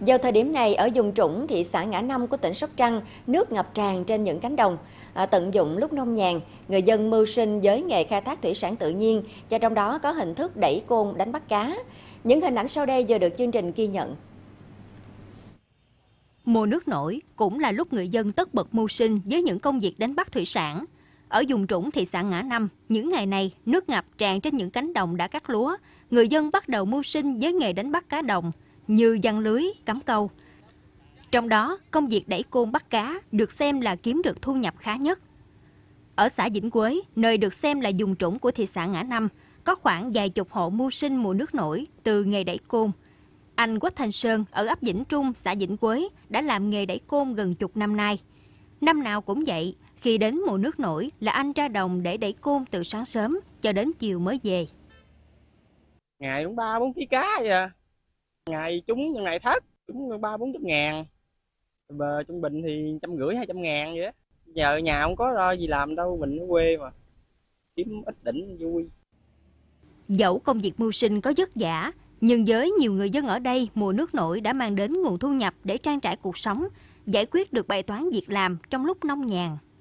Vào thời điểm này, ở vùng trũng thị xã Ngã Năm của tỉnh Sóc Trăng, nước ngập tràn trên những cánh đồng. À, tận dụng lúc nông nhàn, người dân mưu sinh với nghề khai thác thủy sản tự nhiên, và trong đó có hình thức đẩy côn đánh bắt cá. Những hình ảnh sau đây vừa được chương trình ghi nhận. Mùa nước nổi cũng là lúc người dân tất bật mưu sinh với những công việc đánh bắt thủy sản. Ở vùng trũng thị xã Ngã Năm, những ngày này, nước ngập tràn trên những cánh đồng đã cắt lúa. Người dân bắt đầu mưu sinh với nghề đánh bắt cá đồng – như giăng lưới, cắm câu. Trong đó, công việc đẩy côn bắt cá được xem là kiếm được thu nhập khá nhất. Ở xã Vĩnh Quế, nơi được xem là dùng trũng của thị xã Ngã Năm, có khoảng vài chục hộ mưu sinh mùa nước nổi từ nghề đẩy côn. Anh Quách Thành Sơn ở ấp Vĩnh Trung, xã Vĩnh Quế đã làm nghề đẩy côn gần chục năm nay. Năm nào cũng vậy, khi đến mùa nước nổi là anh ra đồng để đẩy côn từ sáng sớm cho đến chiều mới về. Ngày cũng 3 4 kg cá vậy à ngày chúng ngày thất chúng ba bốn chục ngàn bờ trung bình thì trăm rưỡi hai trăm ngàn vậy đó. giờ nhà không có lo gì làm đâu mình ở quê mà kiếm ít đỉnh vui dẫu công việc mưu sinh có vất vả nhưng với nhiều người dân ở đây mùa nước nổi đã mang đến nguồn thu nhập để trang trải cuộc sống giải quyết được bài toán việc làm trong lúc nông nhàn